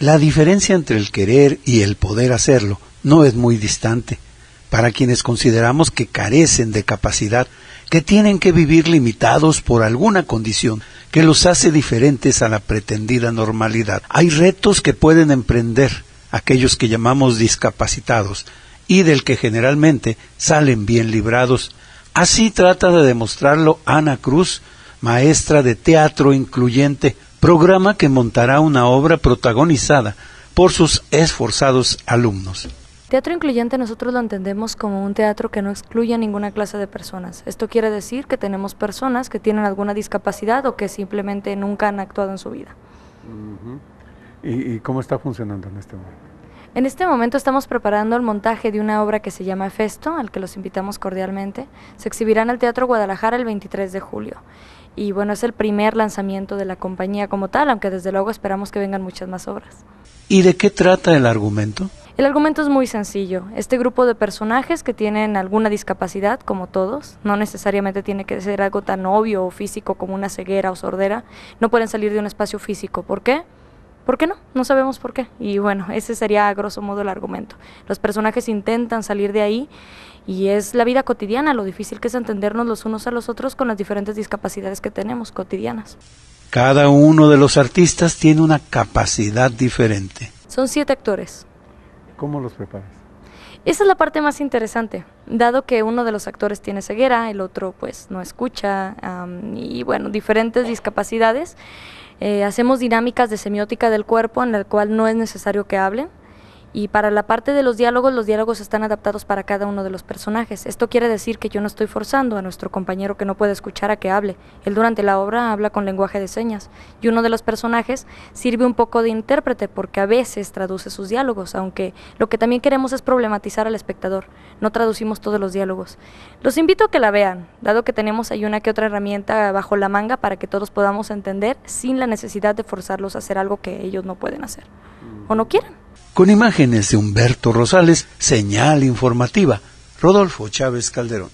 La diferencia entre el querer y el poder hacerlo no es muy distante. Para quienes consideramos que carecen de capacidad, que tienen que vivir limitados por alguna condición que los hace diferentes a la pretendida normalidad. Hay retos que pueden emprender aquellos que llamamos discapacitados y del que generalmente salen bien librados. Así trata de demostrarlo Ana Cruz, maestra de teatro incluyente, programa que montará una obra protagonizada por sus esforzados alumnos. Teatro incluyente nosotros lo entendemos como un teatro que no excluye a ninguna clase de personas. Esto quiere decir que tenemos personas que tienen alguna discapacidad o que simplemente nunca han actuado en su vida. ¿Y, cómo está funcionando en este momento? En este momento estamos preparando el montaje de una obra que se llama Festo, al que los invitamos cordialmente. Se exhibirá en el Teatro Guadalajara el 23 de julio y bueno, es el primer lanzamiento de la compañía como tal, aunque desde luego esperamos que vengan muchas más obras. ¿Y de qué trata el argumento? El argumento es muy sencillo. Este grupo de personajes que tienen alguna discapacidad, como todos, no necesariamente tiene que ser algo tan obvio o físico como una ceguera o sordera, no pueden salir de un espacio físico. ¿Por qué? ¿Por qué no? No sabemos por qué. Y bueno, ese sería a grosso modo el argumento. Los personajes intentan salir de ahí y es la vida cotidiana, lo difícil que es entendernos los unos a los otros con las diferentes discapacidades que tenemos cotidianas. Cada uno de los artistas tiene una capacidad diferente. Son siete actores. ¿Cómo los preparas? Esa es la parte más interesante, dado que uno de los actores tiene ceguera, el otro pues no escucha y bueno, diferentes discapacidades. Eh, hacemos dinámicas de semiótica del cuerpo en el cual no es necesario que hablen y para la parte de los diálogos, los diálogos están adaptados para cada uno de los personajes. Esto quiere decir que yo no estoy forzando a nuestro compañero que no puede escuchar a que hable. Él durante la obra habla con lenguaje de señas. Y uno de los personajes sirve un poco de intérprete porque a veces traduce sus diálogos, aunque lo que también queremos es problematizar al espectador. No traducimos todos los diálogos. Los invito a que la vean, dado que tenemos ahí una que otra herramienta bajo la manga para que todos podamos entender sin la necesidad de forzarlos a hacer algo que ellos no pueden hacer o no mm. quieren con imágenes de Humberto Rosales, señal informativa. Rodolfo Chávez Calderón.